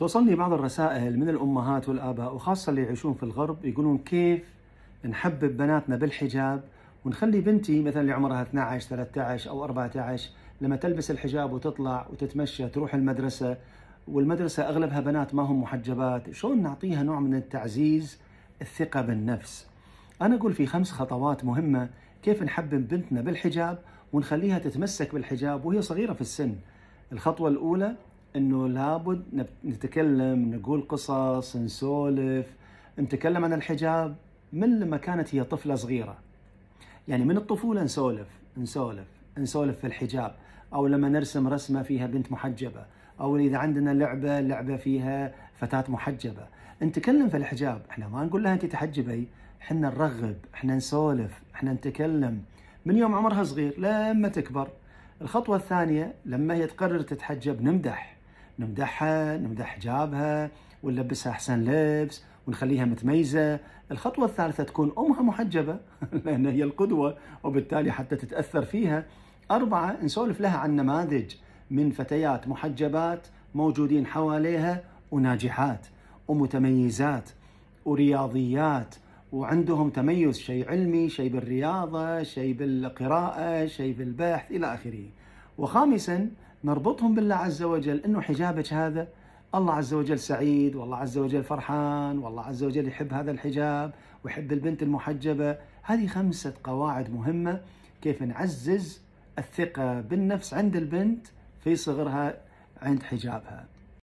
توصلني بعض الرسائل من الأمهات والآباء وخاصة اللي يعيشون في الغرب يقولون كيف نحبب بناتنا بالحجاب ونخلي بنتي مثلا اللي عمرها 12 13 أو 14 لما تلبس الحجاب وتطلع وتتمشى تروح المدرسة والمدرسة أغلبها بنات ما هم محجبات شلون نعطيها نوع من التعزيز الثقة بالنفس أنا أقول في خمس خطوات مهمة كيف نحبب بنتنا بالحجاب ونخليها تتمسك بالحجاب وهي صغيرة في السن الخطوة الأولى انه لابد نتكلم نقول قصص نسولف نتكلم عن الحجاب من لما كانت هي طفله صغيره يعني من الطفوله نسولف نسولف نسولف في الحجاب او لما نرسم رسمه فيها بنت محجبه او اذا عندنا لعبه لعبه فيها فتاه محجبه نتكلم في الحجاب احنا ما نقول لها انت تحجبي احنا نرغب احنا نسولف احنا نتكلم من يوم عمرها صغير لما تكبر الخطوة الثانية لما هي تقرر تتحجب نمدح نمدحها نمدح حجابها ونلبسها احسن لبس ونخليها متميزة الخطوة الثالثة تكون أمها محجبة لأن هي القدوة وبالتالي حتى تتأثر فيها أربعة نسولف لها عن نماذج من فتيات محجبات موجودين حواليها وناجحات ومتميزات ورياضيات وعندهم تميز شيء علمي شيء بالرياضة شيء بالقراءة شيء بالبحث إلى آخره وخامسا نربطهم بالله عز وجل انه حجابك هذا الله عز وجل سعيد والله عز وجل فرحان والله عز وجل يحب هذا الحجاب ويحب البنت المحجبه هذه خمسه قواعد مهمه كيف نعزز الثقه بالنفس عند البنت في صغرها عند حجابها